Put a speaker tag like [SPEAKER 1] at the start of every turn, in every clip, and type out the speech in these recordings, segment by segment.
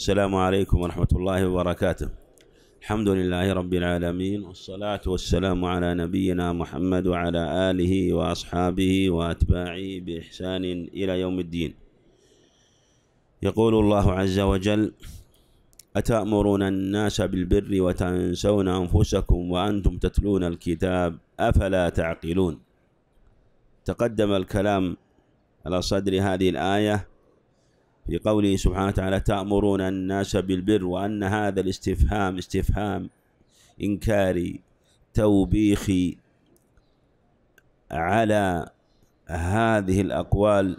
[SPEAKER 1] السلام عليكم ورحمة الله وبركاته الحمد لله رب العالمين والصلاة والسلام على نبينا محمد وعلى آله وأصحابه وأتباعه بإحسان إلى يوم الدين يقول الله عز وجل أتأمرون الناس بالبر وتنسون أنفسكم وأنتم تتلون الكتاب أفلا تعقلون تقدم الكلام على صدر هذه الآية في قوله سبحانه وتعالى تأمرون الناس بالبر وأن هذا الاستفهام استفهام إنكاري توبيخي على هذه الأقوال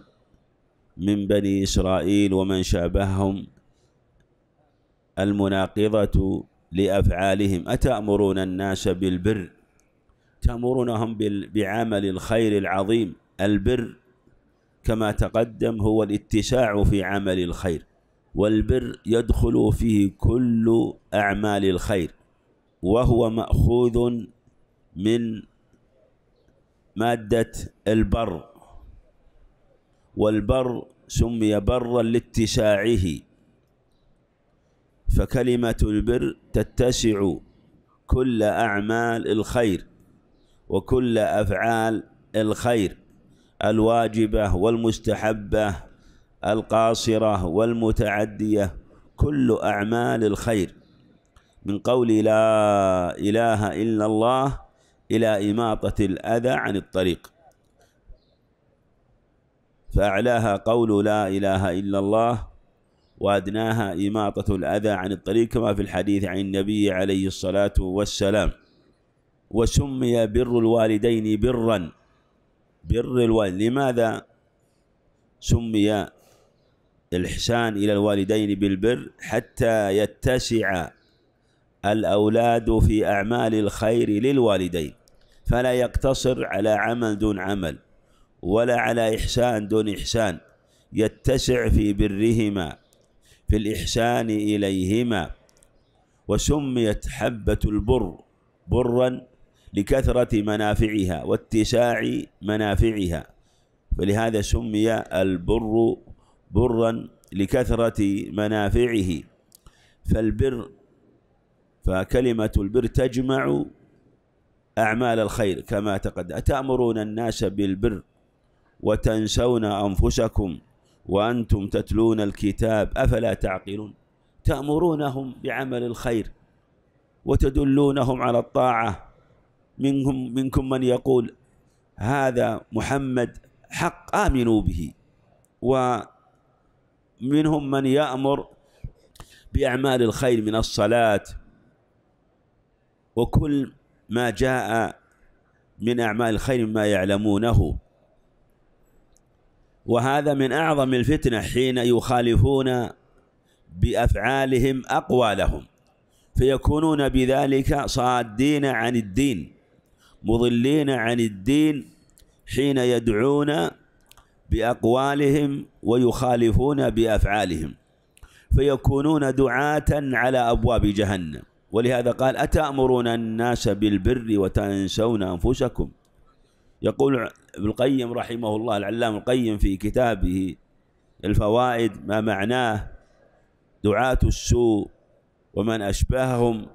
[SPEAKER 1] من بني إسرائيل ومن شابههم المناقضة لأفعالهم أتأمرون الناس بالبر تأمرونهم بعمل الخير العظيم البر كما تقدم هو الاتساع في عمل الخير والبر يدخل فيه كل أعمال الخير وهو مأخوذ من مادة البر والبر سمي برا لاتساعه فكلمة البر تتسع كل أعمال الخير وكل أفعال الخير الواجبة والمستحبة القاصرة والمتعدية كل أعمال الخير من قول لا إله إلا الله إلى إماطة الأذى عن الطريق فأعلاها قول لا إله إلا الله وأدناها إماطة الأذى عن الطريق كما في الحديث عن النبي عليه الصلاة والسلام وسمي بر الوالدين برا بر الوالد لماذا سمي الإحسان إلى الوالدين بالبر حتى يتسع الأولاد في أعمال الخير للوالدين فلا يقتصر على عمل دون عمل ولا على إحسان دون إحسان يتسع في برهما في الإحسان إليهما وسميت حبة البر برا لكثرة منافعها واتساع منافعها فلهذا سمي البر برا لكثرة منافعه فالبر فكلمة البر تجمع أعمال الخير كما تقدم أتأمرون الناس بالبر وتنسون أنفسكم وأنتم تتلون الكتاب أفلا تعقلون تأمرونهم بعمل الخير وتدلونهم على الطاعة منهم منكم من يقول هذا محمد حق آمنوا به ومنهم من يأمر بأعمال الخير من الصلاة وكل ما جاء من أعمال الخير ما يعلمونه وهذا من أعظم الفتنة حين يخالفون بأفعالهم أقوالهم فيكونون بذلك صادين عن الدين مضلين عن الدين حين يدعون بأقوالهم ويخالفون بأفعالهم فيكونون دعاة على أبواب جهنم ولهذا قال أتأمرون الناس بالبر وتنسون أنفسكم يقول ابن القيم رحمه الله العلام القيم في كتابه الفوائد ما معناه دعاة السوء ومن أشبههم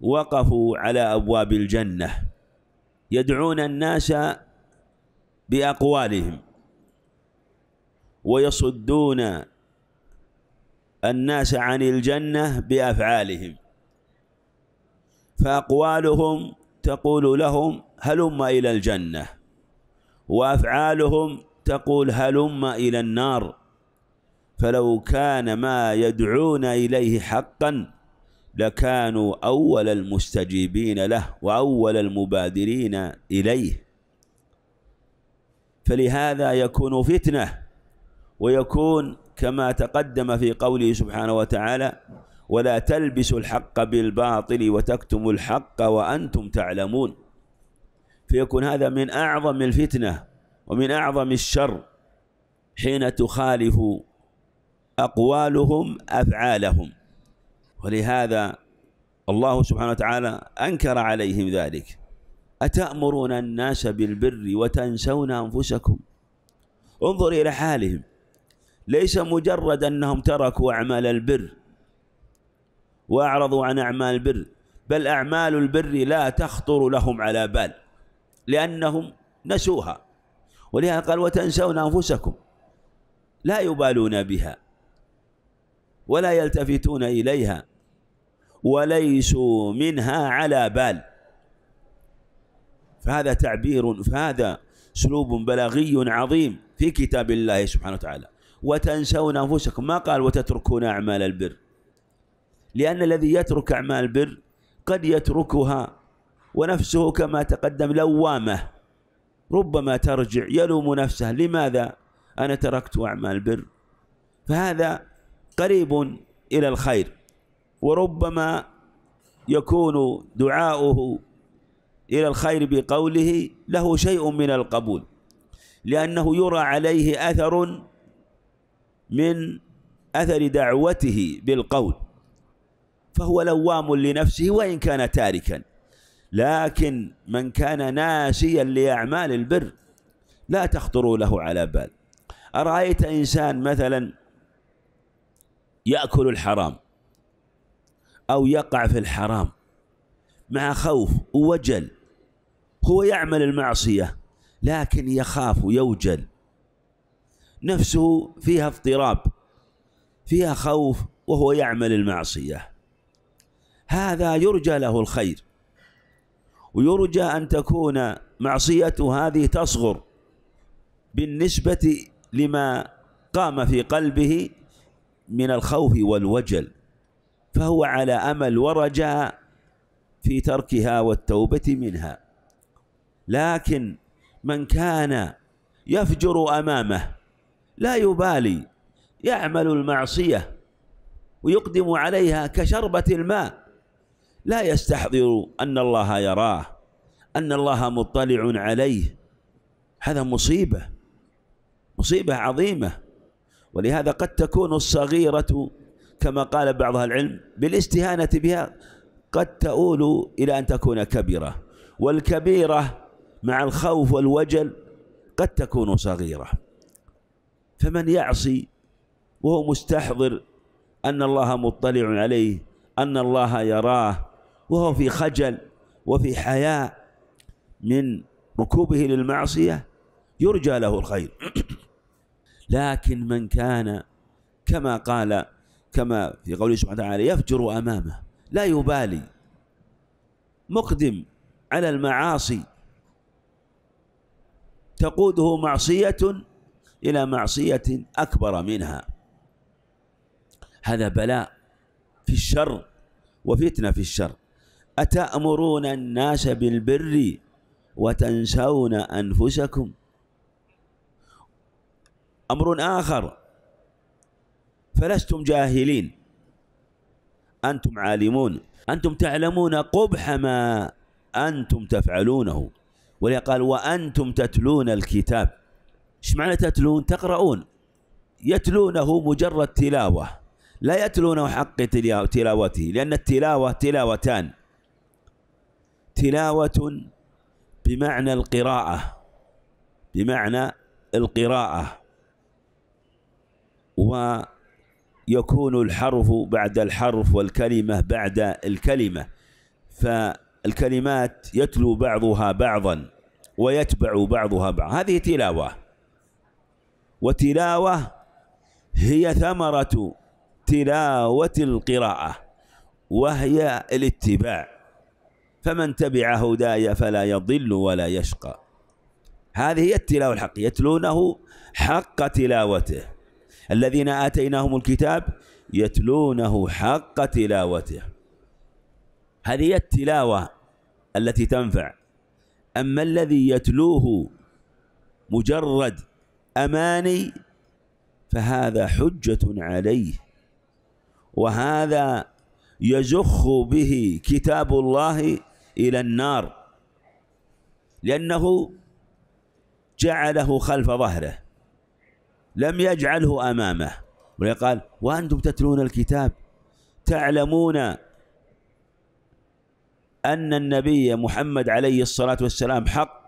[SPEAKER 1] وقفوا على أبواب الجنة يدعون الناس باقوالهم ويصدون الناس عن الجنه بافعالهم فاقوالهم تقول لهم هلم الى الجنه وافعالهم تقول هلم الى النار فلو كان ما يدعون اليه حقا لكانوا أول المستجيبين له وأول المبادرين إليه فلهذا يكون فتنة ويكون كما تقدم في قوله سبحانه وتعالى ولا تلبسوا الحق بالباطل وتكتموا الحق وأنتم تعلمون فيكون هذا من أعظم الفتنة ومن أعظم الشر حين تخالف أقوالهم أفعالهم ولهذا الله سبحانه وتعالى أنكر عليهم ذلك أتأمرون الناس بالبر وتنسون أنفسكم انظر إلى حالهم ليس مجرد أنهم تركوا أعمال البر وأعرضوا عن أعمال البر بل أعمال البر لا تخطر لهم على بال لأنهم نسوها ولهذا قال وتنسون أنفسكم لا يبالون بها ولا يلتفتون إليها وليسوا منها على بال فهذا تعبير فهذا اسلوب بلاغي عظيم في كتاب الله سبحانه وتعالى وتنسون انفسكم ما قال وتتركون اعمال البر لان الذي يترك اعمال البر قد يتركها ونفسه كما تقدم لوامه ربما ترجع يلوم نفسه لماذا انا تركت اعمال البر فهذا قريب إلى الخير وربما يكون دعاؤه إلى الخير بقوله له شيء من القبول لأنه يرى عليه أثر من أثر دعوته بالقول فهو لوام لنفسه وإن كان تاركا لكن من كان ناسيا لأعمال البر لا تخطر له على بال أرأيت إنسان مثلا يأكل الحرام أو يقع في الحرام مع خوف ووجل هو يعمل المعصية لكن يخاف ويوجل نفسه فيها اضطراب فيها خوف وهو يعمل المعصية هذا يرجى له الخير ويرجى أن تكون معصيته هذه تصغر بالنسبة لما قام في قلبه من الخوف والوجل فهو على امل ورجاء في تركها والتوبه منها لكن من كان يفجر امامه لا يبالي يعمل المعصيه ويقدم عليها كشربه الماء لا يستحضر ان الله يراه ان الله مطلع عليه هذا مصيبه مصيبه عظيمه ولهذا قد تكون الصغيرة كما قال بعض العلم بالاستهانة بها قد تؤول إلى أن تكون كبيرة والكبيرة مع الخوف والوجل قد تكون صغيرة فمن يعصي وهو مستحضر أن الله مطلع عليه أن الله يراه وهو في خجل وفي حياء من ركوبه للمعصية يرجى له الخير لكن من كان كما قال كما في قوله سبحانه وتعالى يفجر امامه لا يبالي مقدم على المعاصي تقوده معصيه الى معصيه اكبر منها هذا بلاء في الشر وفتنه في الشر اتامرون الناس بالبر وتنسون انفسكم أمر آخر فلستم جاهلين أنتم عالمون أنتم تعلمون قبح ما أنتم تفعلونه ولا قال وأنتم تتلون الكتاب ايش معنى تتلون تقرؤون يتلونه مجرد تلاوة لا يتلونه حق تلاوته لأن التلاوة تلاوتان تلاوة بمعنى القراءة بمعنى القراءة ويكون الحرف بعد الحرف والكلمة بعد الكلمة فالكلمات يتلو بعضها بعضا ويتبع بعضها بعضا هذه تلاوة وتلاوة هي ثمرة تلاوة القراءة وهي الاتباع فمن تبع هداي فلا يضل ولا يشقى هذه هي التلاوة الحقيقية يتلونه حق تلاوته الذين آتيناهم الكتاب يتلونه حق تلاوته هذه هي التلاوة التي تنفع أما الذي يتلوه مجرد أماني فهذا حجة عليه وهذا يزخ به كتاب الله إلى النار لأنه جعله خلف ظهره لم يجعله أمامه قال وأنتم تتلون الكتاب تعلمون أن النبي محمد عليه الصلاة والسلام حق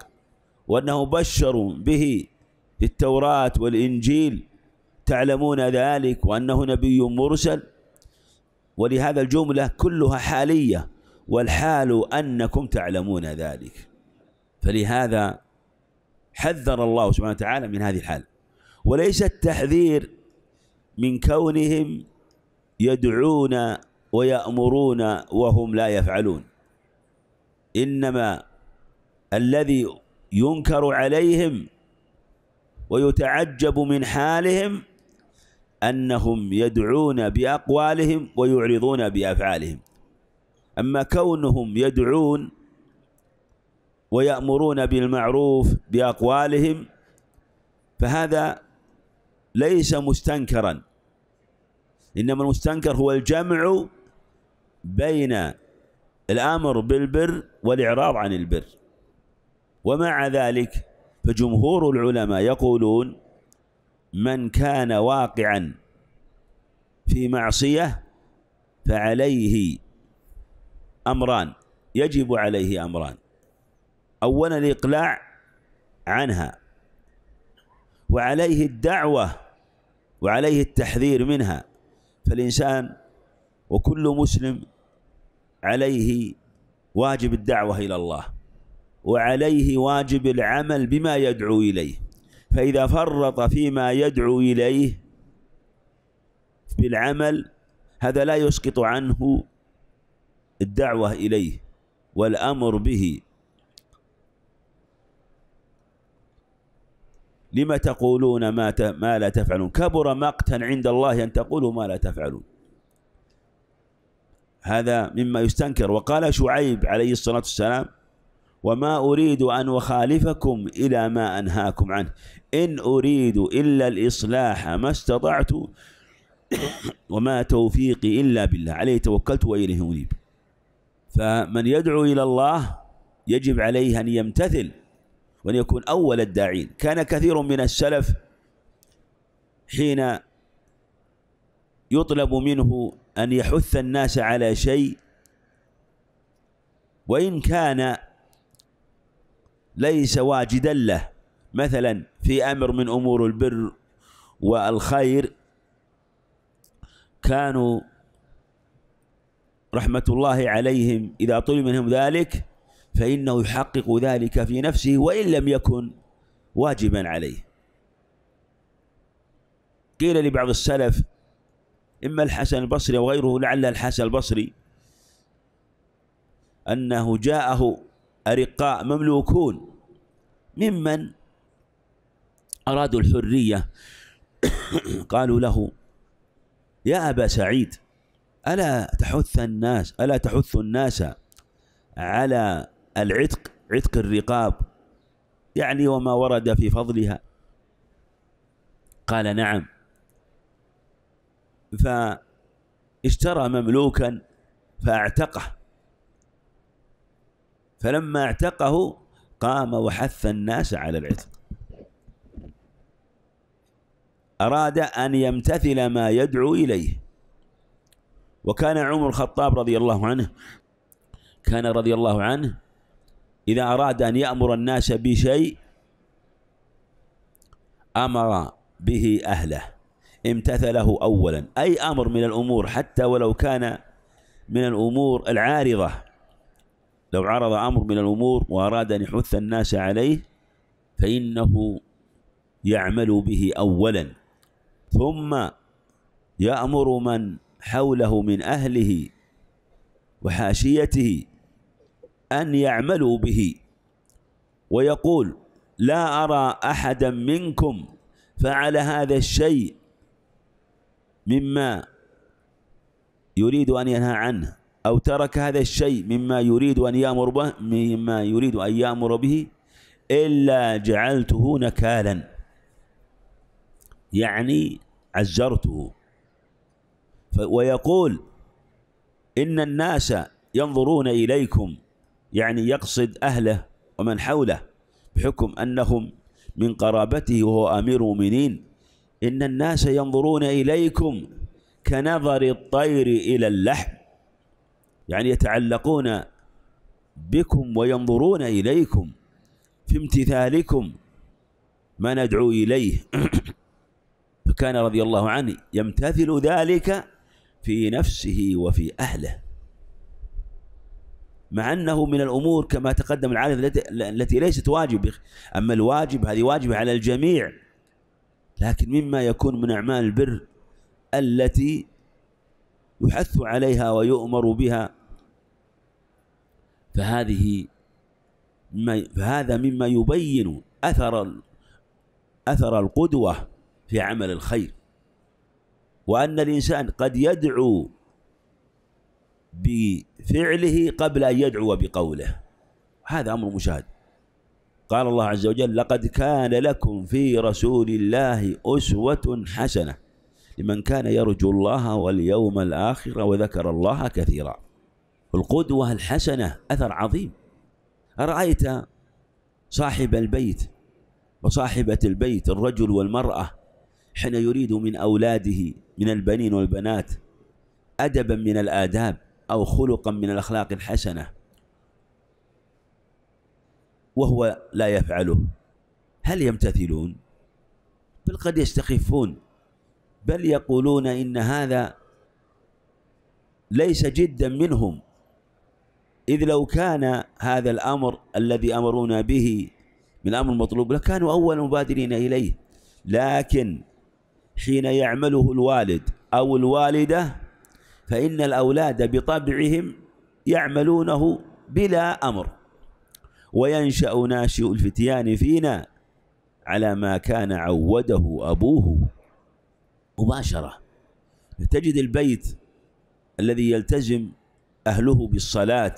[SPEAKER 1] وأنه بشر به في التوراة والإنجيل تعلمون ذلك وأنه نبي مرسل ولهذا الجملة كلها حالية والحال أنكم تعلمون ذلك فلهذا حذر الله سبحانه وتعالى من هذه الحال وليس التحذير من كونهم يدعون ويأمرون وهم لا يفعلون إنما الذي ينكر عليهم ويتعجب من حالهم أنهم يدعون بأقوالهم ويعرضون بأفعالهم أما كونهم يدعون ويأمرون بالمعروف بأقوالهم فهذا ليس مستنكرا إنما المستنكر هو الجمع بين الأمر بالبر والإعراض عن البر ومع ذلك فجمهور العلماء يقولون من كان واقعا في معصية فعليه أمران يجب عليه أمران أولا الإقلاع عنها وعليه الدعوة وعليه التحذير منها فالإنسان وكل مسلم عليه واجب الدعوة إلى الله وعليه واجب العمل بما يدعو إليه فإذا فرط فيما يدعو إليه بالعمل هذا لا يسقط عنه الدعوة إليه والأمر به لما تقولون ما ما لا تفعلون كبر مقتا عند الله أن تقولوا ما لا تفعلون هذا مما يستنكر وقال شعيب عليه الصلاة والسلام وما أريد أن أخالفكم إلى ما أنهاكم عنه إن أريد إلا الإصلاح ما استطعت وما توفيقي إلا بالله عليه توكلت وإليه أنيب فمن يدعو إلى الله يجب عليه أن يمتثل وأن يكون أول الداعين كان كثير من السلف حين يطلب منه أن يحث الناس على شيء وإن كان ليس واجدا له مثلا في أمر من أمور البر والخير كانوا رحمة الله عليهم إذا طلب منهم ذلك فإنه يحقق ذلك في نفسه وإن لم يكن واجبا عليه قيل لبعض السلف إما الحسن البصري وغيره لعل الحسن البصري أنه جاءه أرقاء مملوكون ممن أرادوا الحرية قالوا له يا أبا سعيد ألا تحث الناس ألا تحث الناس على العتق عتق الرقاب يعني وما ورد في فضلها قال نعم فاشترى مملوكا فاعتقه فلما اعتقه قام وحث الناس على العتق أراد أن يمتثل ما يدعو إليه وكان عمر الخطاب رضي الله عنه كان رضي الله عنه إذا أراد أن يأمر الناس بشيء أمر به أهله امتثله أولا أي أمر من الأمور حتى ولو كان من الأمور العارضة لو عرض أمر من الأمور وأراد أن يحث الناس عليه فإنه يعمل به أولا ثم يأمر من حوله من أهله وحاشيته أن يعملوا به ويقول لا أرى أحدا منكم فعل هذا الشيء مما يريد أن ينهى عنه أو ترك هذا الشيء مما يريد أن يأمر به مما يريد أن يأمر به إلا جعلته نكالا يعني عجرته ويقول إن الناس ينظرون إليكم يعني يقصد أهله ومن حوله بحكم أنهم من قرابته وهو أمير المؤمنين إن الناس ينظرون إليكم كنظر الطير إلى اللحم يعني يتعلقون بكم وينظرون إليكم في امتثالكم ما ندعو إليه فكان رضي الله عنه يمتثل ذلك في نفسه وفي أهله مع أنه من الأمور كما تقدم العادة التي ليست واجب أما الواجب هذه واجبة على الجميع لكن مما يكون من أعمال البر التي يحث عليها ويؤمر بها فهذه ما فهذا مما يبين أثر أثر القدوة في عمل الخير وأن الإنسان قد يدعو بفعله قبل أن يدعو بقوله هذا أمر مشاهد قال الله عز وجل لقد كان لكم في رسول الله أسوة حسنة لمن كان يرجو الله واليوم الآخر وذكر الله كثيرا القدوة الحسنة أثر عظيم أرأيت صاحب البيت وصاحبة البيت الرجل والمرأة حين يريد من أولاده من البنين والبنات أدبا من الآداب أو خلقا من الأخلاق الحسنة وهو لا يفعله هل يمتثلون بل قد يستخفون بل يقولون إن هذا ليس جدا منهم إذ لو كان هذا الأمر الذي أمرونا به من أمر مطلوب لكانوا أول مبادرين إليه لكن حين يعمله الوالد أو الوالدة فإن الأولاد بطبعهم يعملونه بلا أمر وينشأ ناشئ الفتيان فينا على ما كان عوده أبوه مباشرة تجد البيت الذي يلتزم أهله بالصلاة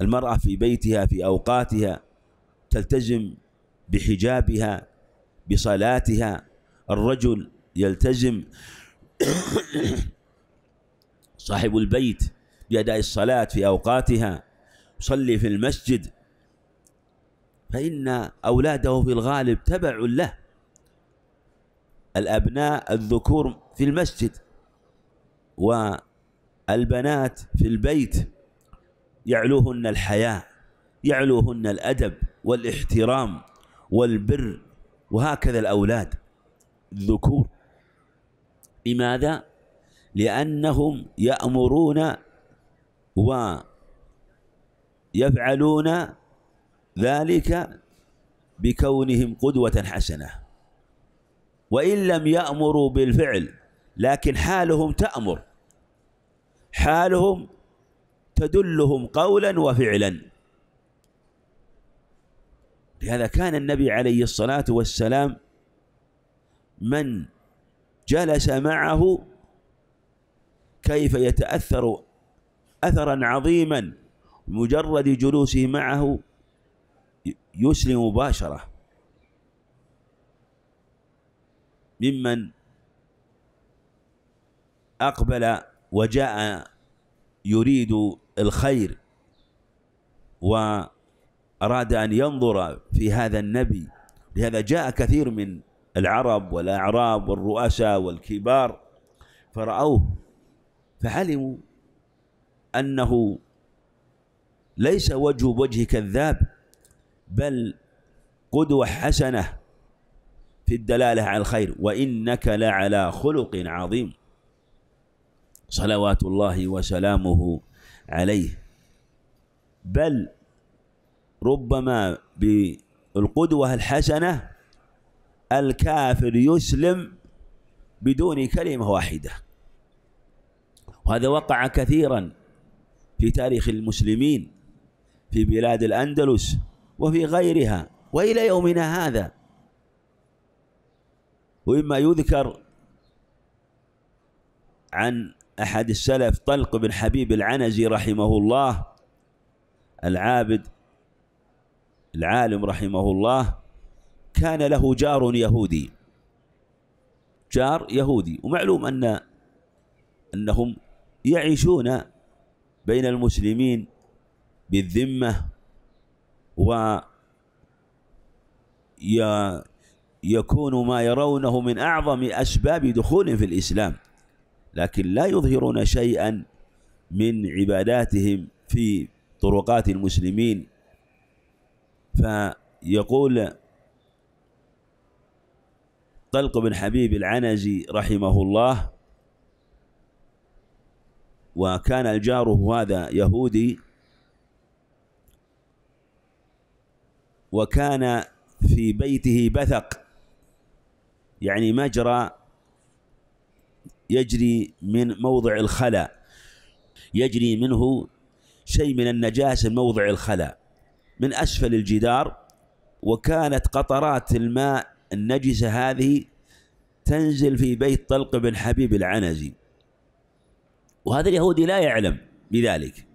[SPEAKER 1] المرأة في بيتها في أوقاتها تلتزم بحجابها بصلاتها الرجل يلتزم صاحب البيت بأداء الصلاة في أوقاتها يصلي في المسجد فإن أولاده في الغالب تبع له الأبناء الذكور في المسجد والبنات في البيت يعلوهن الحياء يعلوهن الأدب والاحترام والبر وهكذا الأولاد الذكور لماذا؟ لأنهم يأمرون ويفعلون ذلك بكونهم قدوة حسنة وإن لم يأمروا بالفعل لكن حالهم تأمر حالهم تدلهم قولا وفعلا لهذا كان النبي عليه الصلاة والسلام من جلس معه كيف يتأثر أثرا عظيما مجرد جلوسه معه يسلم مباشرة ممن أقبل وجاء يريد الخير وأراد أن ينظر في هذا النبي لهذا جاء كثير من العرب والأعراب والرؤساء والكبار فرأوه فعلموا أنه ليس وجه بوجه كذاب بل قدوة حسنة في الدلالة على الخير وإنك لعلى خلق عظيم صلوات الله وسلامه عليه بل ربما بالقدوة الحسنة الكافر يسلم بدون كلمة واحدة وهذا وقع كثيرا في تاريخ المسلمين في بلاد الأندلس وفي غيرها وإلى يومنا هذا وإما يذكر عن أحد السلف طلق بن حبيب العنزي رحمه الله العابد العالم رحمه الله كان له جار يهودي جار يهودي ومعلوم أن أنهم يعيشون بين المسلمين بالذمة و يكون ما يرونه من أعظم أسباب دخولهم في الإسلام لكن لا يظهرون شيئا من عباداتهم في طرقات المسلمين فيقول طلق بن حبيب العنزي رحمه الله وكان الجار هذا يهودي وكان في بيته بثق يعني مجرى يجري من موضع الخلا يجري منه شيء من النجاسة من موضع الخلا من أسفل الجدار وكانت قطرات الماء النجسة هذه تنزل في بيت طلق بن حبيب العنزي وهذا اليهودي لا يعلم بذلك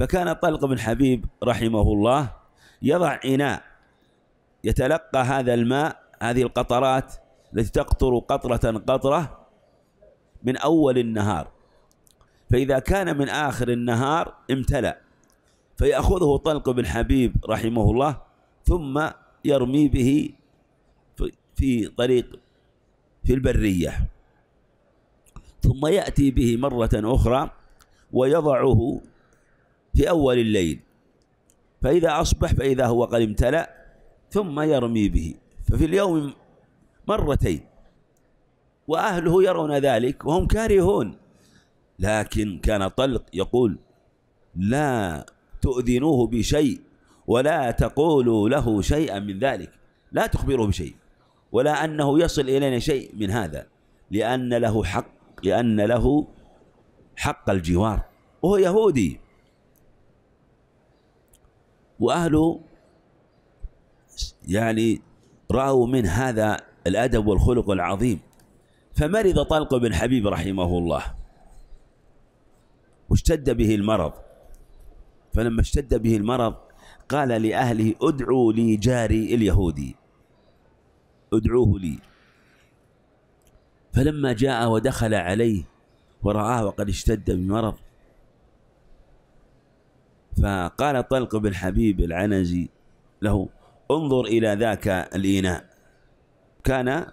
[SPEAKER 1] فكان طلق بن حبيب رحمه الله يضع إناء يتلقى هذا الماء هذه القطرات التي تقطر قطرة قطرة من أول النهار فإذا كان من آخر النهار امتلأ فيأخذه طلق بن حبيب رحمه الله ثم يرمي به في طريق في البرية ثم يأتي به مرة أخرى ويضعه في أول الليل فإذا أصبح فإذا هو قد امتلأ ثم يرمي به ففي اليوم مرتين وأهله يرون ذلك وهم كارهون لكن كان طلق يقول لا تؤذنوه بشيء ولا تقولوا له شيئا من ذلك لا تخبروه بشيء ولا أنه يصل إلينا شيء من هذا لأن له حق لأن له حق الجوار وهو يهودي وأهله يعني رأوا من هذا الأدب والخلق العظيم فمرض طلق بن حبيب رحمه الله واشتد به المرض فلما اشتد به المرض قال لأهله ادعوا لي جاري اليهودي ادعوه لي فلما جاء ودخل عليه ورآه وقد اشتد بمرض فقال طلق بن حبيب العنزي له انظر إلى ذاك الإناء كان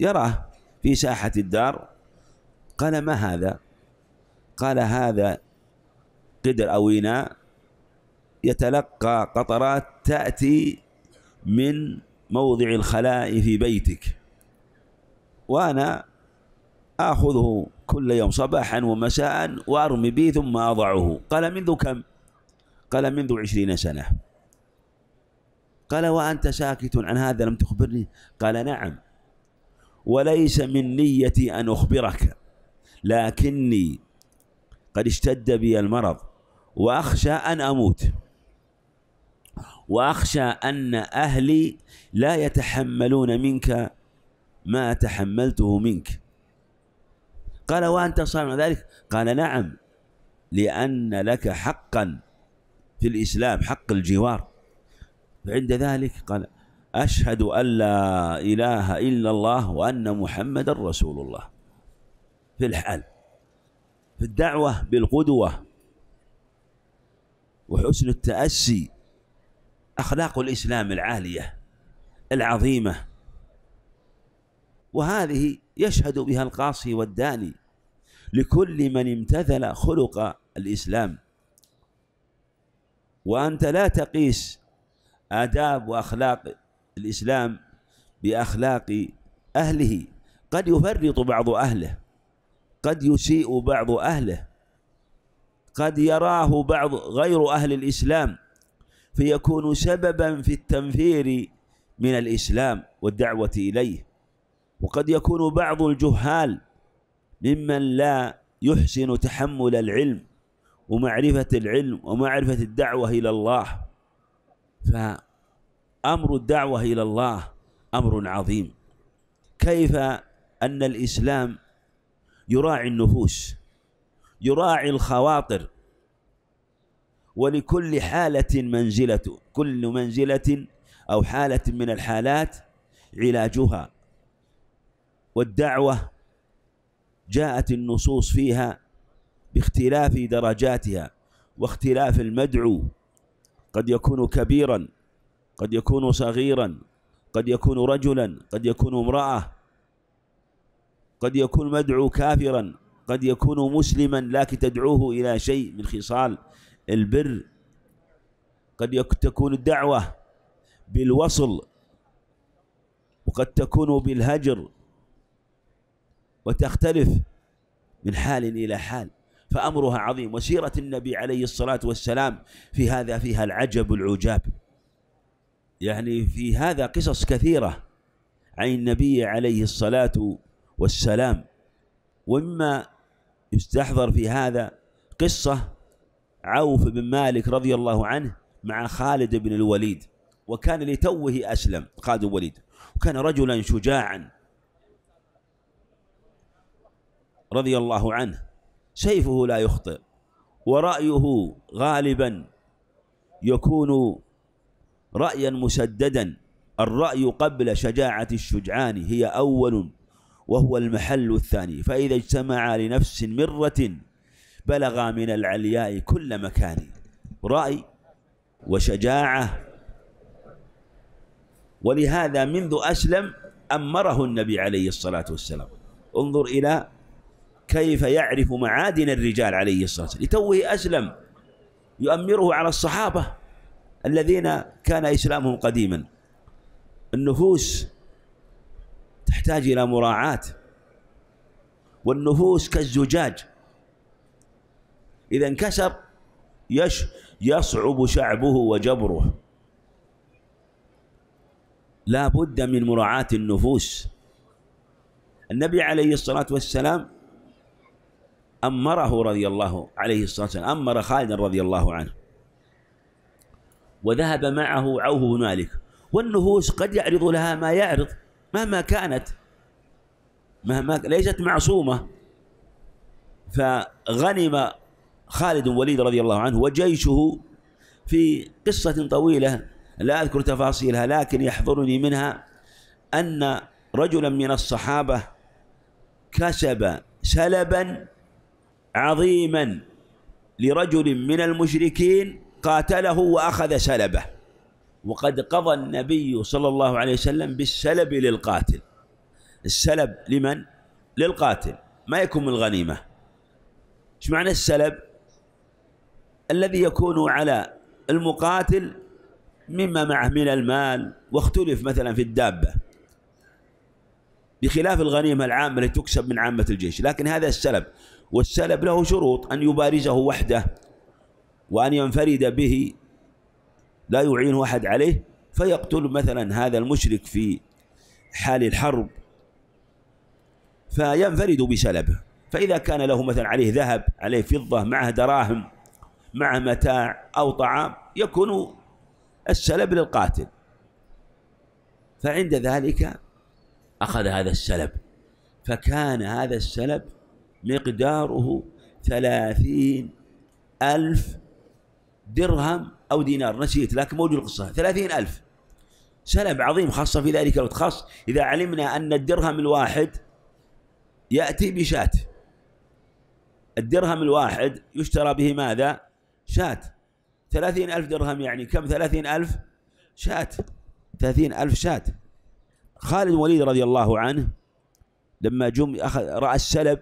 [SPEAKER 1] يراه في ساحة الدار قال ما هذا قال هذا قدر أو إناء يتلقى قطرات تأتي من موضع الخلاء في بيتك وأنا آخذه كل يوم صباحا ومساء وأرمي به ثم أضعه قال منذ كم قال منذ عشرين سنة قال وأنت ساكت عن هذا لم تخبرني قال نعم وليس من نيتي أن أخبرك لكني قد اشتد بي المرض وأخشى أن أموت وأخشى أن أهلي لا يتحملون منك ما تحملته منك قال وأنت صانع ذلك قال نعم لأن لك حقا في الإسلام حق الجوار عند ذلك قال أشهد أن لا إله إلا الله وأن محمدا رسول الله في الحال في الدعوة بالقدوة وحسن التأسي أخلاق الإسلام العالية العظيمة وهذه يشهد بها القاصي والداني لكل من امتثل خلق الإسلام وأنت لا تقيس آداب وأخلاق الإسلام بأخلاق أهله قد يفرط بعض أهله قد يسيء بعض أهله قد يراه بعض غير أهل الإسلام فيكون سببا في التنفير من الإسلام والدعوة إليه وقد يكون بعض الجهال ممن لا يحسن تحمل العلم ومعرفة العلم ومعرفة الدعوة إلى الله فأمر الدعوة إلى الله أمر عظيم كيف أن الإسلام يراعي النفوس يراعي الخواطر ولكل حالة منزلة كل منزلة أو حالة من الحالات علاجها والدعوة جاءت النصوص فيها باختلاف درجاتها واختلاف المدعو قد يكون كبيرا قد يكون صغيرا قد يكون رجلا قد يكون امرأة قد يكون مدعو كافرا قد يكون مسلما لكن تدعوه إلى شيء من خصال البر قد تكون الدعوة بالوصل وقد تكون بالهجر وتختلف من حال إلى حال فأمرها عظيم وسيرة النبي عليه الصلاة والسلام في هذا فيها العجب العجاب يعني في هذا قصص كثيرة عن النبي عليه الصلاة والسلام ومما يستحضر في هذا قصة عوف بن مالك رضي الله عنه مع خالد بن الوليد وكان لتوه أسلم خالد الوليد وكان رجلا شجاعا رضي الله عنه سيفه لا يخطئ ورأيه غالبا يكون رأيا مسددا الرأي قبل شجاعة الشجعان هي أول وهو المحل الثاني فإذا اجتمعا لنفس مرة بلغا من العلياء كل مكان رأي وشجاعة ولهذا منذ أسلم أمره النبي عليه الصلاة والسلام انظر إلى كيف يعرف معادن الرجال عليه الصلاة والسلام لتوه أسلم يؤمره على الصحابة الذين كان إسلامهم قديما النفوس تحتاج إلى مراعاة والنفوس كالزجاج إذا انكسر يش يصعب شعبه وجبره لا بد من مراعاة النفوس النبي عليه الصلاة والسلام أمره رضي الله عليه الصلاة والسلام أمر خالدا رضي الله عنه وذهب معه عوه هنالك والنفوس قد يعرض لها ما يعرض مهما كانت مهما ليست معصومة فغنم خالد وليد رضي الله عنه وجيشه في قصة طويلة لا أذكر تفاصيلها لكن يحضرني منها أن رجلا من الصحابة كسب سلبا عظيما لرجل من المشركين قاتله وأخذ سلبه وقد قضى النبي صلى الله عليه وسلم بالسلب للقاتل السلب لمن؟ للقاتل ما يكون من الغنيمة ايش معنى السلب؟ الذي يكون على المقاتل مما معه من المال واختلف مثلا في الدابة بخلاف الغنيمة العامة التي تكسب من عامة الجيش لكن هذا السلب والسلب له شروط أن يبارزه وحده وأن ينفرد به لا يعين أحد عليه فيقتل مثلا هذا المشرك في حال الحرب فينفرد بسلبه فإذا كان له مثلا عليه ذهب عليه فضة معه دراهم معه متاع أو طعام يكون السلب للقاتل فعند ذلك أخذ هذا السلب فكان هذا السلب مقداره ثلاثين ألف درهم أو دينار نسيت لكن موجود القصة ثلاثين ألف سلب عظيم خاصة في ذلك الوقت خاص إذا علمنا أن الدرهم الواحد يأتي بشاة الدرهم الواحد يشترى به ماذا شاة ثلاثين ألف درهم يعني كم ثلاثين ألف شاة ثلاثين ألف شاة خالد وليد رضي الله عنه لما جم أخذ رأى السلب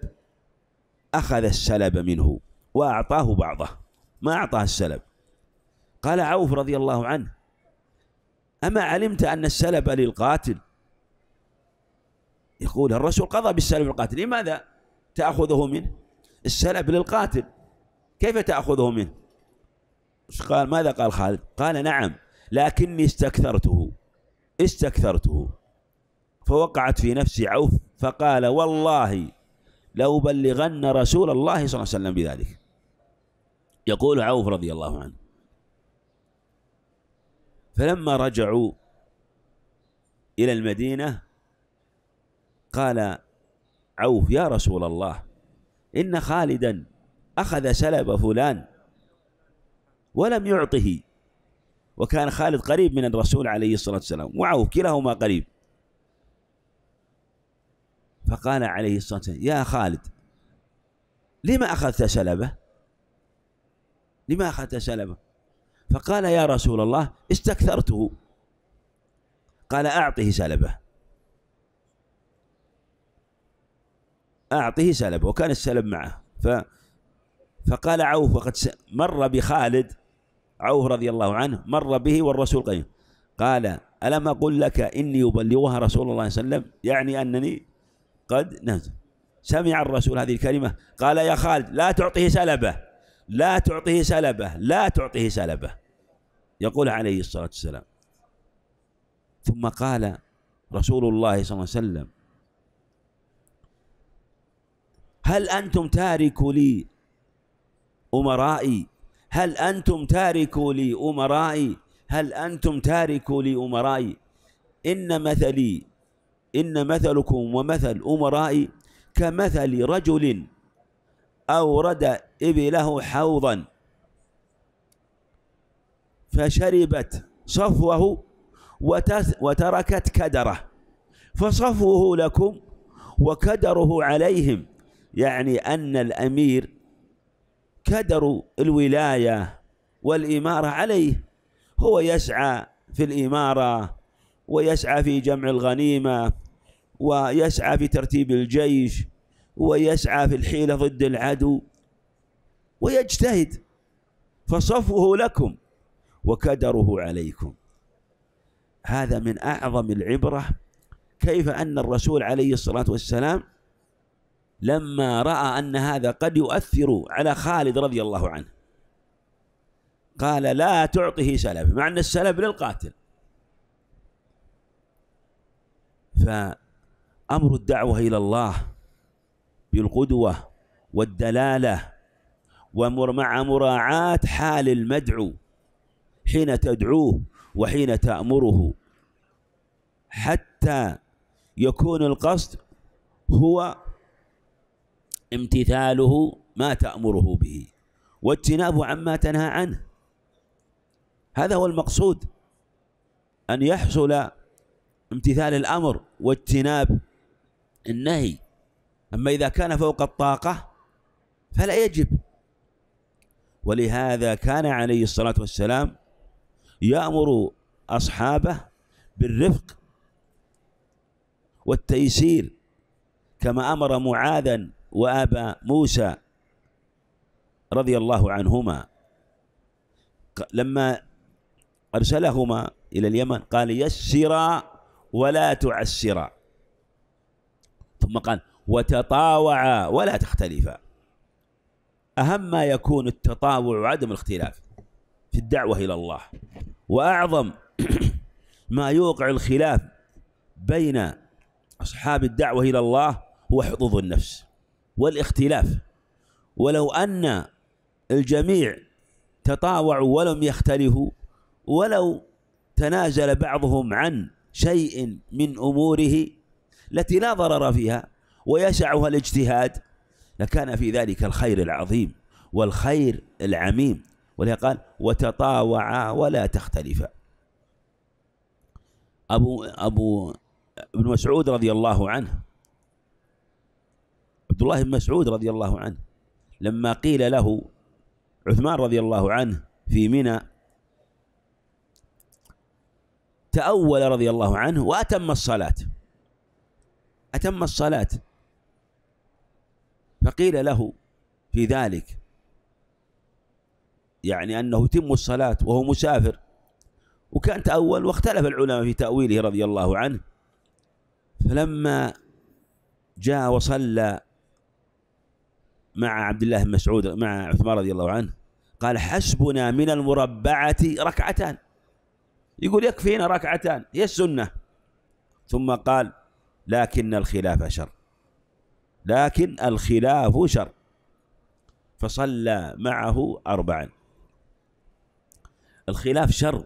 [SPEAKER 1] أخذ الشلب منه وأعطاه بعضه ما أعطاه الشلب قال عوف رضي الله عنه أما علمت أن الشلب للقاتل يقول الرسول قضى بالسلب للقاتل لماذا تأخذه منه السلب للقاتل كيف تأخذه منه قال ماذا قال خالد قال نعم لكني استكثرته استكثرته فوقعت في نفسي عوف فقال والله لأبلغن رسول الله صلى الله عليه وسلم بذلك يقول عوف رضي الله عنه فلما رجعوا إلى المدينة قال عوف يا رسول الله إن خالدا أخذ سلب فلان ولم يعطه وكان خالد قريب من الرسول عليه الصلاة والسلام وعوف كلاهما قريب فقال عليه الصلاة والسلام يا خالد لما أخذت سلبة لما أخذت سلبة فقال يا رسول الله استكثرته قال أعطه سلبة أعطه سلبة وكان السلب معه ف فقال عوف وقد مر بخالد عوف رضي الله عنه مر به والرسول قيم قال ألم أقل لك إني أبلغها رسول الله صلى الله عليه وسلم يعني أنني قد نزل سمع الرسول هذه الكلمة قال يا خالد لا تعطيه سلبة لا تعطيه سلبة لا تعطيه سلبة يقول عليه الصلاة والسلام ثم قال رسول الله صلى الله عليه وسلم هل أنتم تاركوا لي أمرائي هل أنتم تاركوا لي أمرائي هل أنتم تاركوا لي أمرائي إن مثلي إن مثلكم ومثل أمرائي كمثل رجل أورد إبله حوضا فشربت صفوه وتركت كدره فصفوه لكم وكدره عليهم يعني أن الأمير كدر الولاية والإمارة عليه هو يسعى في الإمارة ويسعى في جمع الغنيمة ويسعى في ترتيب الجيش ويسعى في الحيلة ضد العدو ويجتهد فصفوه لكم وكدره عليكم هذا من أعظم العبرة كيف أن الرسول عليه الصلاة والسلام لما رأى أن هذا قد يؤثر على خالد رضي الله عنه قال لا تعطه سلف مع أن السلف للقاتل ف أمر الدعوة إلى الله بالقدوة والدلالة ومع مراعاة حال المدعو حين تدعوه وحين تأمره حتى يكون القصد هو امتثاله ما تأمره به واجتناب عما تنهى عنه هذا هو المقصود أن يحصل امتثال الأمر واجتناب النهي أما إذا كان فوق الطاقة فلا يجب ولهذا كان عليه الصلاة والسلام يأمر أصحابه بالرفق والتيسير كما أمر معاذا وأبا موسى رضي الله عنهما لما أرسلهما إلى اليمن قال يسرا ولا تعسرا ثم قال وتطاوعا ولا تختلفا أهم ما يكون التطاوع وعدم الاختلاف في الدعوة إلى الله وأعظم ما يوقع الخلاف بين أصحاب الدعوة إلى الله هو حظوظ النفس والاختلاف ولو أن الجميع تطاوعوا ولم يختلفوا ولو تنازل بعضهم عن شيء من أموره التي لا ضرر فيها ويسعها الاجتهاد لكان في ذلك الخير العظيم والخير العميم ولهذا قال وتطاوعا ولا تختلفا أبو أبو ابن مسعود رضي الله عنه عبد الله بن مسعود رضي الله عنه لما قيل له عثمان رضي الله عنه في منى تأول رضي الله عنه وأتم الصلاة أتم الصلاة فقيل له في ذلك يعني أنه تم الصلاة وهو مسافر وكان تأول واختلف العلماء في تأويله رضي الله عنه فلما جاء وصلى مع عبد الله بن مسعود مع عثمان رضي الله عنه قال حسبنا من المربعة ركعتان يقول يكفينا ركعتان هي السنة ثم قال لكن الخلاف شر لكن الخلاف شر فصلى معه أربعا الخلاف شر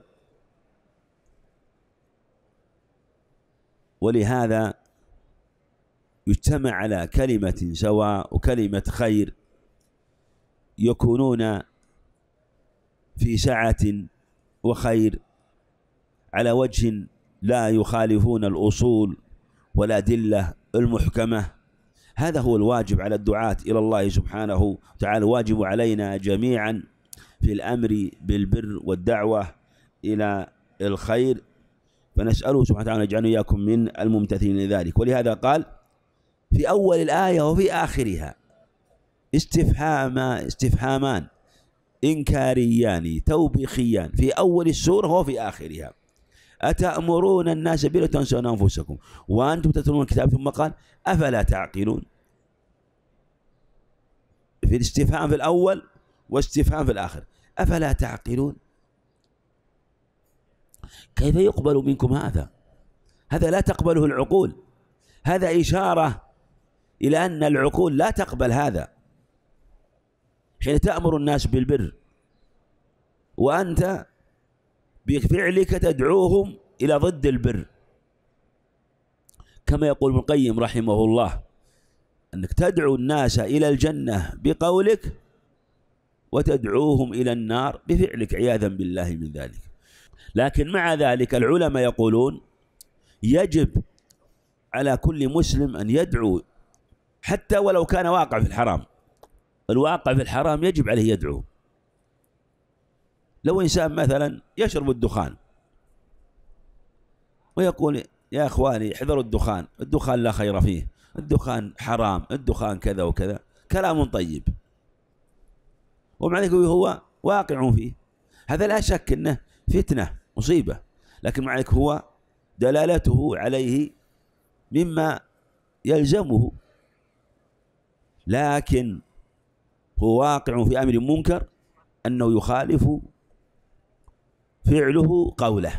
[SPEAKER 1] ولهذا يجتمع على كلمة سواء وكلمة خير يكونون في سعة وخير على وجه لا يخالفون الأصول والأدلة المحكمة هذا هو الواجب على الدعاة إلى الله سبحانه وتعالى واجب علينا جميعا في الأمر بالبر والدعوة إلى الخير فنسأله سبحانه وتعالى يجعلنا إياكم من الممتثلين لذلك ولهذا قال في أول الآية وفي آخرها استفهاما استفهامان إنكاريان توبيخيان في أول السورة وفي آخرها أتأمرون الناس بلا تنسون أنفسكم وأنتم تتلون الكتاب ثم قال أفلا تعقلون في الاستفهام في الأول واستفهام في الآخر أفلا تعقلون كيف يقبل منكم هذا هذا لا تقبله العقول هذا إشارة إلى أن العقول لا تقبل هذا حين تأمر الناس بالبر وأنت بفعلك تدعوهم إلى ضد البر كما يقول ابن القيم رحمه الله أنك تدعو الناس إلى الجنة بقولك وتدعوهم إلى النار بفعلك عياذا بالله من ذلك لكن مع ذلك العلماء يقولون يجب على كل مسلم أن يدعو حتى ولو كان واقع في الحرام الواقع في الحرام يجب عليه يدعو لو إنسان مثلا يشرب الدخان ويقول يا إخواني احذروا الدخان الدخان لا خير فيه الدخان حرام الدخان كذا وكذا كلام طيب ومع ذلك هو واقع فيه هذا لا شك أنه فتنة مصيبة لكن مع ذلك هو دلالته عليه مما يلزمه لكن هو واقع في أمر منكر أنه يخالف فعله قوله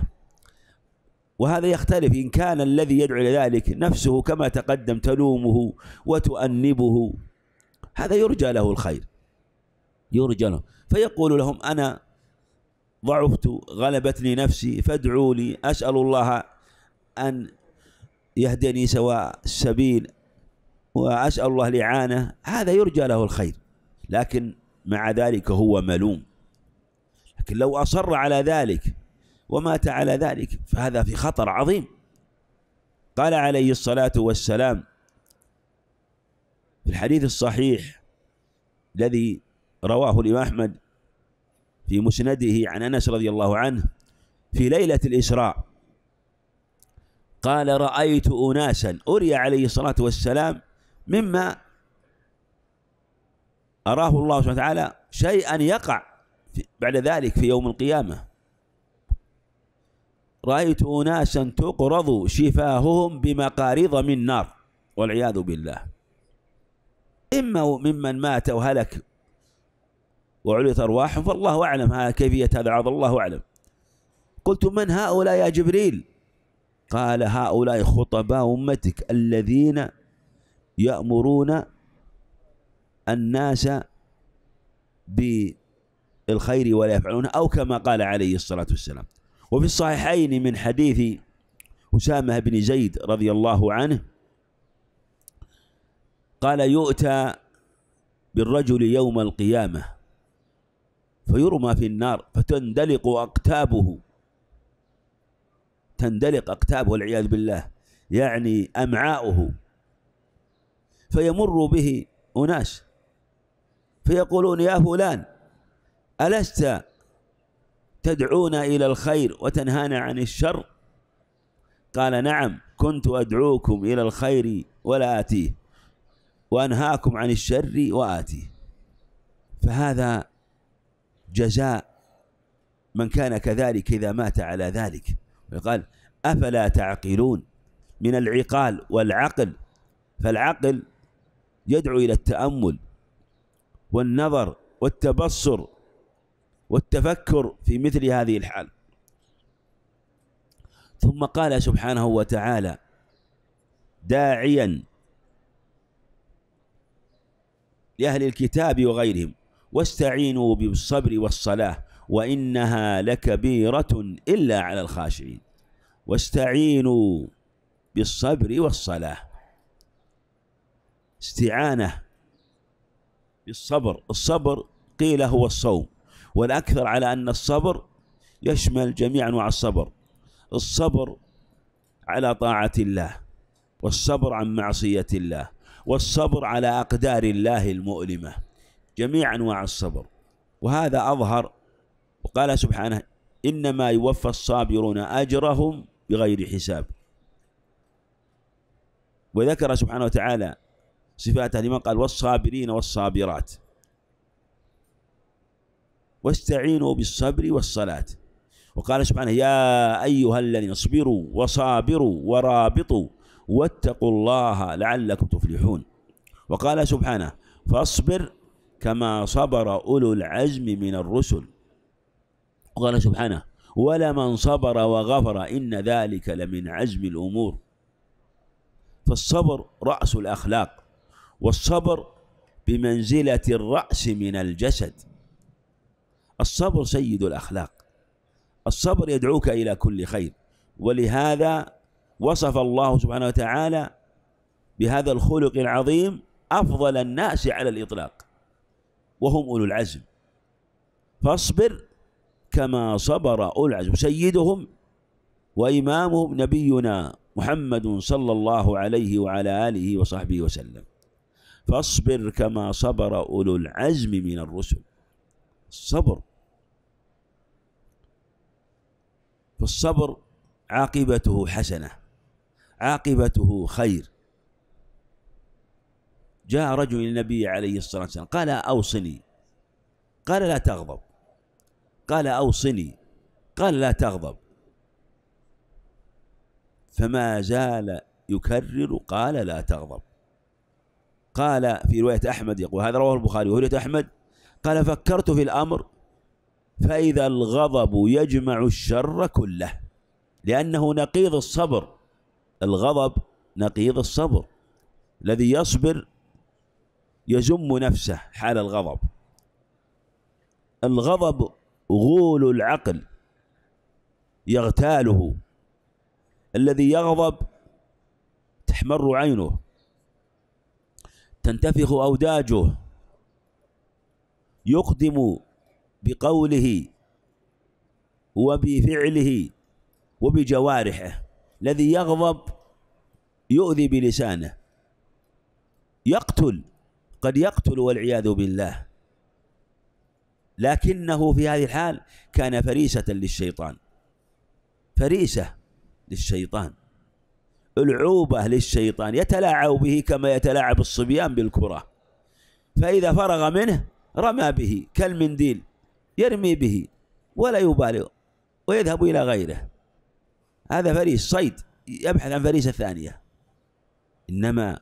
[SPEAKER 1] وهذا يختلف إن كان الذي يدعو إلى ذلك نفسه كما تقدم تلومه وتؤنبه هذا يرجى له الخير يرجى له فيقول لهم أنا ضعفت غلبتني نفسي فادعوا لي أسأل الله أن يهدني سواء السبيل وأسأل الله الإعانة هذا يرجى له الخير لكن مع ذلك هو ملوم لكن لو أصر على ذلك ومات على ذلك فهذا في خطر عظيم قال عليه الصلاة والسلام في الحديث الصحيح الذي رواه الإمام أحمد في مسنده عن أنس رضي الله عنه في ليلة الإسراء قال رأيت أناسا أري عليه الصلاة والسلام مما أراه الله سبحانه وتعالى شيئا يقع بعد ذلك في يوم القيامة رأيت أناسا تقرض شفاههم بمقارض من نار والعياذ بالله إما ممن مات وهلك وعلت أرواحهم فالله أعلم كيفية هذا العرض الله أعلم قلت من هؤلاء يا جبريل قال هؤلاء خطباء أمتك الذين يأمرون الناس ب الخير ولا يفعلونه أو كما قال عليه الصلاة والسلام وفي الصحيحين من حديث أسامة بن زيد رضي الله عنه قال يؤتى بالرجل يوم القيامة فيرمى في النار فتندلق أقتابه تندلق أقتابه والعياذ بالله يعني أمعاؤه فيمر به أناس فيقولون يا فلان ألست تدعونا إلى الخير وتنهانا عن الشر قال نعم كنت أدعوكم إلى الخير ولا آتيه وأنهاكم عن الشر وآتيه فهذا جزاء من كان كذلك إذا مات على ذلك وقال أفلا تعقلون من العقال والعقل فالعقل يدعو إلى التأمل والنظر والتبصر والتفكر في مثل هذه الحال ثم قال سبحانه وتعالى داعيا لأهل الكتاب وغيرهم واستعينوا بالصبر والصلاة وإنها لكبيرة إلا على الخاشعين واستعينوا بالصبر والصلاة استعانة بالصبر الصبر قيل هو الصوم والأكثر على أن الصبر يشمل جميع أنواع الصبر الصبر على طاعة الله والصبر عن معصية الله والصبر على أقدار الله المؤلمة جميع أنواع الصبر وهذا أظهر وقال سبحانه إنما يوفى الصابرون أجرهم بغير حساب وذكر سبحانه وتعالى صفاته لمن قال والصابرين والصابرات واستعينوا بالصبر والصلاة وقال سبحانه يا أيها الذين اصبروا وصابروا ورابطوا واتقوا الله لعلكم تفلحون وقال سبحانه فاصبر كما صبر أولو العزم من الرسل وقال سبحانه ولمن صبر وغفر إن ذلك لمن عزم الأمور فالصبر رأس الأخلاق والصبر بمنزلة الرأس من الجسد الصبر سيد الأخلاق الصبر يدعوك إلى كل خير ولهذا وصف الله سبحانه وتعالى بهذا الخلق العظيم أفضل الناس على الإطلاق وهم أولو العزم فاصبر كما صبر أولو العزم سيدهم وإمامهم نبينا محمد صلى الله عليه وعلى آله وصحبه وسلم فاصبر كما صبر أولو العزم من الرسل الصبر فالصبر عاقبته حسنة عاقبته خير جاء رجل للنبي عليه الصلاة والسلام قال أوصني قال لا تغضب قال أوصني قال لا تغضب فما زال يكرر قال لا تغضب قال في رواية أحمد يقول هذا رواه البخاري وهو أحمد قال فكرت في الأمر فإذا الغضب يجمع الشر كله لأنه نقيض الصبر الغضب نقيض الصبر الذي يصبر يزم نفسه حال الغضب الغضب غول العقل يغتاله الذي يغضب تحمر عينه تنتفخ أوداجه يقدم بقوله وبفعله وبجوارحه الذي يغضب يؤذي بلسانه يقتل قد يقتل والعياذ بالله لكنه في هذه الحال كان فريسة للشيطان فريسة للشيطان العوبة للشيطان يتلاعب به كما يتلاعب الصبيان بالكرة فإذا فرغ منه رمى به كالمنديل يرمي به ولا يبالغ ويذهب إلى غيره هذا فريس صيد يبحث عن فريسة ثانية إنما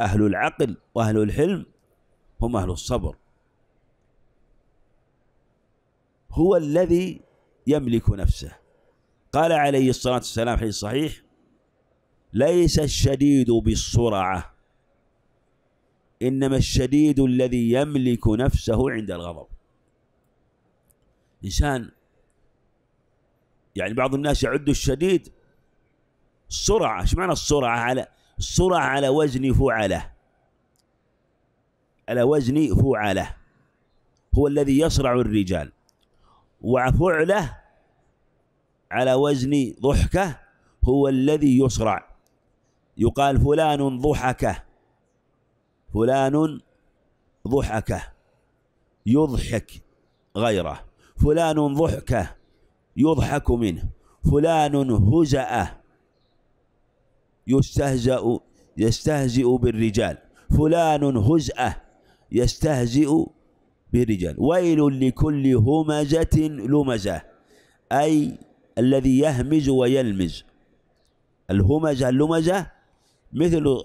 [SPEAKER 1] أهل العقل وأهل الحلم هم أهل الصبر هو الذي يملك نفسه قال عليه الصلاة والسلام في صحيح ليس الشديد بالسرعة إنما الشديد الذي يملك نفسه عند الغضب إنسان يعني بعض الناس يعد الشديد سرعة ايش معنى السرعة على السرعة على وزن فعله على وزن فعله هو الذي يصرع الرجال وفعله على وزن ضحكه هو الذي يصرع يقال فلان ضحكه فلان ضحكه يضحك غيره فلان ضحكة يضحك منه فلان هزأة يستهزأ يستهزئ بالرجال فلان هزأة يستهزئ بالرجال ويل لكل همزة لمزة أي الذي يهمز ويلمز الهمزة اللمزة مثل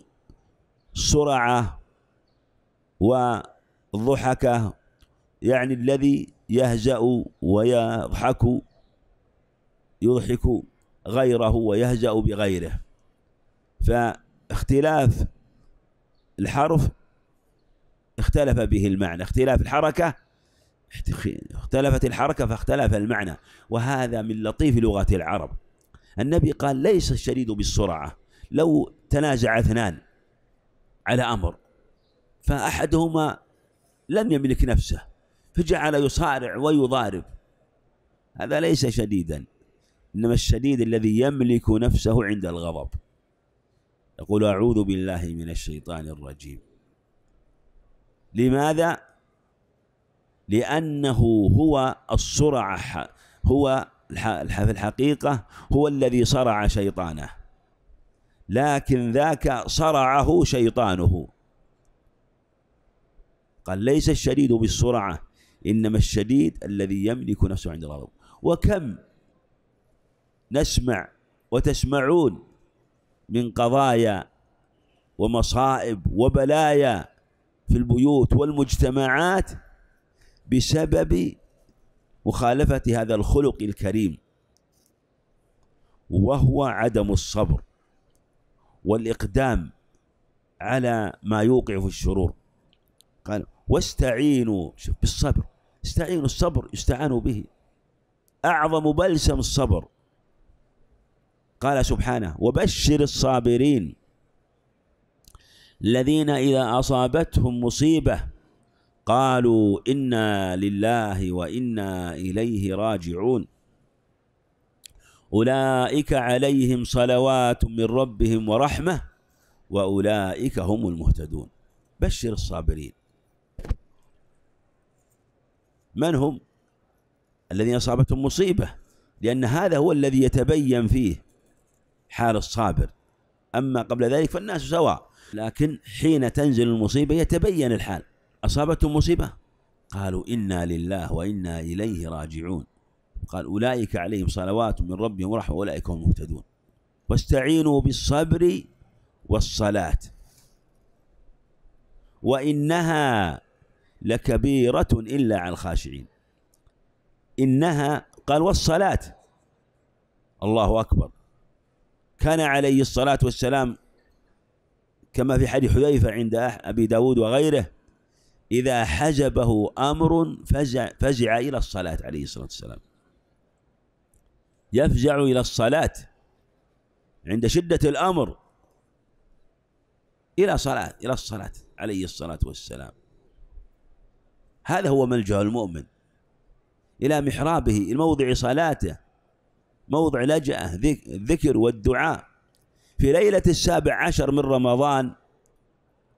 [SPEAKER 1] سرعة وضحكة يعني الذي يهجأ ويضحك يضحك غيره ويهجأ بغيره فاختلاف الحرف اختلف به المعنى اختلاف الحركة اختلفت الحركة فاختلف المعنى وهذا من لطيف لغة العرب النبي قال ليس الشديد بالسرعة لو تنازع اثنان على أمر فأحدهما لم يملك نفسه فجعل يصارع ويضارب هذا ليس شديدا إنما الشديد الذي يملك نفسه عند الغضب يقول أعوذ بالله من الشيطان الرجيم لماذا؟ لأنه هو الصرع هو في الحقيقة هو الذي صرع شيطانه لكن ذاك صرعه شيطانه قال ليس الشديد بالسرعة إنما الشديد الذي يملك نفسه عند الغضب وكم نسمع وتسمعون من قضايا ومصائب وبلايا في البيوت والمجتمعات بسبب مخالفة هذا الخلق الكريم وهو عدم الصبر والإقدام على ما يوقع في الشرور قال واستعينوا شوف بالصبر استعينوا الصبر استعانوا به أعظم بلسم الصبر قال سبحانه وبشر الصابرين الذين إذا أصابتهم مصيبة قالوا إنا لله وإنا إليه راجعون أولئك عليهم صلوات من ربهم ورحمة وأولئك هم المهتدون بشر الصابرين من هم الذين أصابتهم مصيبة لأن هذا هو الذي يتبين فيه حال الصابر أما قبل ذلك فالناس سواء لكن حين تنزل المصيبة يتبين الحال أصابتهم مصيبة قالوا إنا لله وإنا إليه راجعون قال أولئك عليهم صلوات من ربهم ورحمة أولئك هم المهتدون واستعينوا بالصبر والصلاة وإنها لكبيرة إلا على الخاشعين إنها قال والصلاة الله أكبر كان عليه الصلاة والسلام كما في حديث حذيفة عند أبي داود وغيره إذا حجبه أمر فزع, فزع إلى الصلاة عليه الصلاة والسلام يفزع إلى الصلاة عند شدة الأمر إلى صلاة إلى الصلاة عليه الصلاة والسلام هذا هو ملجأ المؤمن إلى محرابه الموضع صلاته موضع لجأه الذكر والدعاء في ليلة السابع عشر من رمضان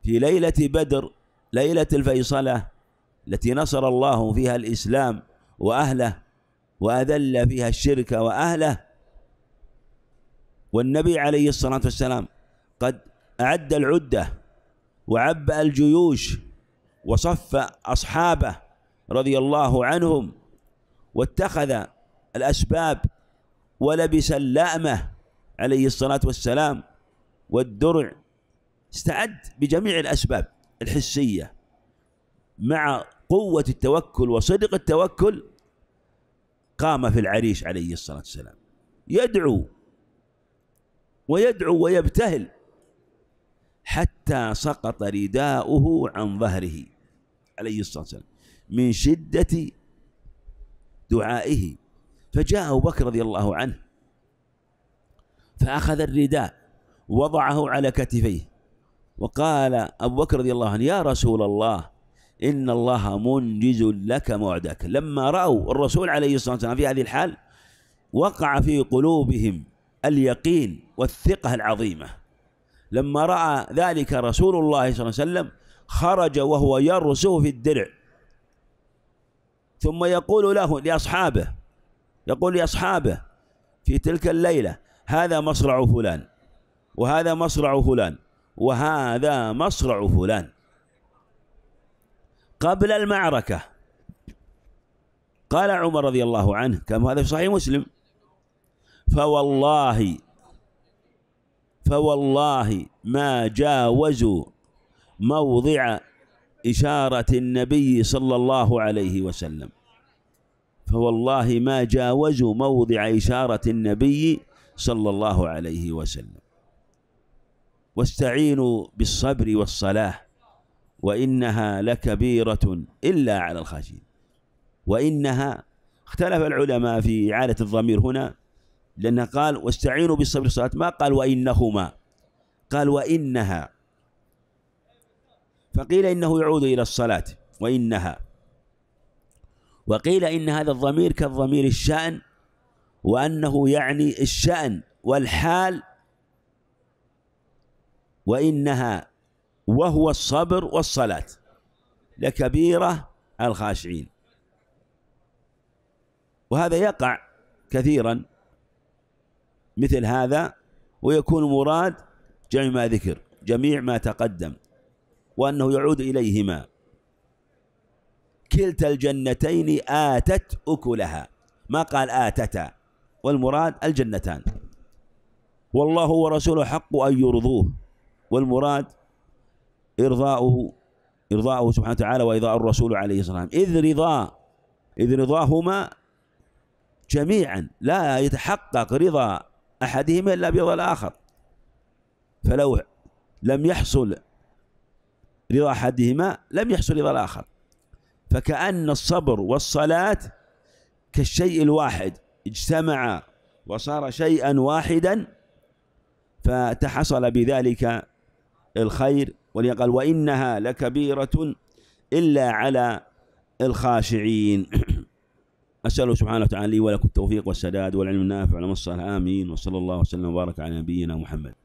[SPEAKER 1] في ليلة بدر ليلة الفيصلة التي نصر الله فيها الإسلام وأهله وأذل فيها الشرك وأهله والنبي عليه الصلاة والسلام قد أعد العدة وعبأ الجيوش وصف أصحابه رضي الله عنهم واتخذ الأسباب ولبس اللأمة عليه الصلاة والسلام والدرع استعد بجميع الأسباب الحسية مع قوة التوكل وصدق التوكل قام في العريش عليه الصلاة والسلام يدعو ويدعو ويبتهل حتى سقط رداؤه عن ظهره عليه الصلاة والسلام من شدة دعائه فجاء أبو بكر رضي الله عنه فأخذ الرداء وضعه على كتفيه وقال أبو بكر رضي الله عنه يا رسول الله إن الله منجز لك موعدك لما رأوا الرسول عليه الصلاة والسلام في هذه الحال وقع في قلوبهم اليقين والثقة العظيمة لما رأى ذلك رسول الله صلى الله عليه وسلم خرج وهو يرسه في الدرع ثم يقول له لأصحابه يقول لأصحابه في تلك الليلة هذا مصرع فلان وهذا مصرع فلان وهذا مصرع فلان قبل المعركة قال عمر رضي الله عنه كما هذا في صحيح مسلم فوالله فوالله ما جاوزوا موضع إشارة النبي صلى الله عليه وسلم فوالله ما جاوزوا موضع إشارة النبي صلى الله عليه وسلم واستعينوا بالصبر والصلاة وإنها لكبيرة إلا على الخاشعين وإنها اختلف العلماء في إعادة الضمير هنا لأنه قال واستعينوا بالصبر والصلاة ما قال وإنهما قال وإنها فقيل إنه يعود إلى الصلاة وإنها وقيل إن هذا الضمير كالضمير الشأن وأنه يعني الشأن والحال وإنها وهو الصبر والصلاة لكبيرة الخاشعين وهذا يقع كثيرا مثل هذا ويكون مراد جميع ما ذكر جميع ما تقدم وأنه يعود إليهما كلتا الجنتين آتت أكلها ما قال آتتا والمراد الجنتان والله ورسوله حق أن يرضوه والمراد إرضاؤه إرضاؤه سبحانه وتعالى وإرضاء الرسول عليه الصلاة والسلام إذ رضا إذ رضاهما جميعا لا يتحقق رضا أحدهما إلا برضا الآخر فلو لم يحصل رضا أحدهما لم يحصل رضا الآخر فكأن الصبر والصلاة كالشيء الواحد اجتمع وصار شيئا واحدا فتحصل بذلك الخير وليقال وإنها لكبيرة إلا على الخاشعين أسأله سبحانه وتعالى لي ولكم التوفيق والسداد والعلم النافع والعلم الصالح آمين وصلى الله وسلم وبارك على نبينا محمد